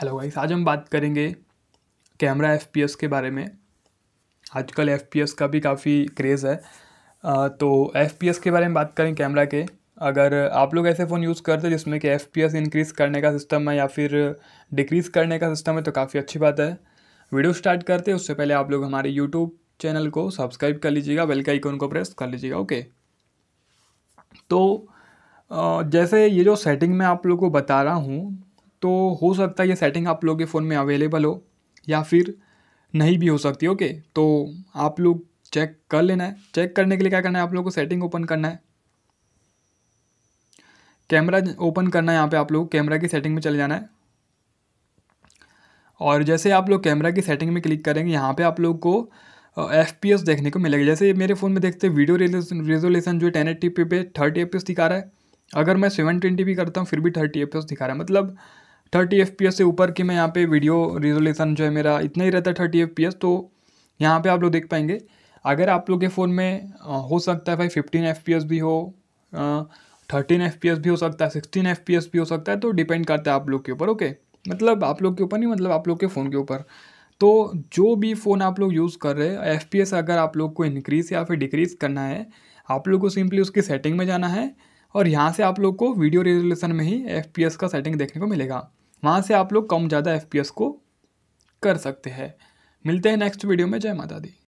hello guys आज हम बात करेंगे कैमरा एफ के बारे में आजकल एफ का भी काफ़ी क्रेज़ है तो एफ के बारे में बात करें कैमरा के अगर आप लोग ऐसे फ़ोन यूज़ करते हो जिसमें कि एफ इंक्रीज़ करने का सिस्टम है या फिर डिक्रीज़ करने का सिस्टम है तो काफ़ी अच्छी बात है वीडियो स्टार्ट करते उससे पहले आप लोग हमारे यूट्यूब चैनल को सब्सक्राइब कर लीजिएगा बेल का आइकन को प्रेस कर लीजिएगा ओके तो जैसे ये जो सेटिंग मैं आप लोग को बता रहा हूँ तो हो सकता है ये सेटिंग आप लोग के फ़ोन में अवेलेबल हो या फिर नहीं भी हो सकती ओके तो आप लोग चेक कर लेना है चेक करने के लिए क्या करना है आप लोग को सेटिंग ओपन करना है कैमरा ओपन करना है यहाँ पे आप लोग कैमरा की सेटिंग में चले जाना है और जैसे आप लोग कैमरा की सेटिंग में क्लिक करेंगे यहाँ पे आप लोग को एफ पी एस देखने को मिलेगा जैसे मेरे फ़ोन में देखते हैं वीडियो रेजोल्यूशन जो टेन एट्टी पे थर्टी एफ दिखा रहा है अगर मैं सेवन ट्वेंटी भी करता हूँ फिर भी थर्टी एफ दिखा रहा है मतलब थर्टी एफ से ऊपर की मैं यहाँ पे वीडियो रिजोल्यूशन जो है मेरा इतना ही रहता है थर्टी एफ तो यहाँ पे आप लोग देख पाएंगे अगर आप लोग के फ़ोन में हो सकता है भाई फिफ्टीन एफ भी हो थर्टीन एफ भी हो सकता है सिक्सटीन एफ भी हो सकता है तो डिपेंड करता है आप लोग के ऊपर ओके मतलब आप लोग के ऊपर नहीं मतलब आप लोग के फ़ोन के ऊपर तो जो भी फ़ोन आप लोग यूज़ कर रहे हैं एफ अगर आप लोग को इनक्रीज़ या फिर डिक्रीज़ करना है आप लोग को सिंपली उसकी सेटिंग में जाना है और यहाँ से आप लोग को वीडियो रेजोल्यूशन में ही एफ का सेटिंग देखने को मिलेगा वहाँ से आप लोग कम ज़्यादा एफ को कर सकते हैं मिलते हैं नेक्स्ट वीडियो में जय माता दी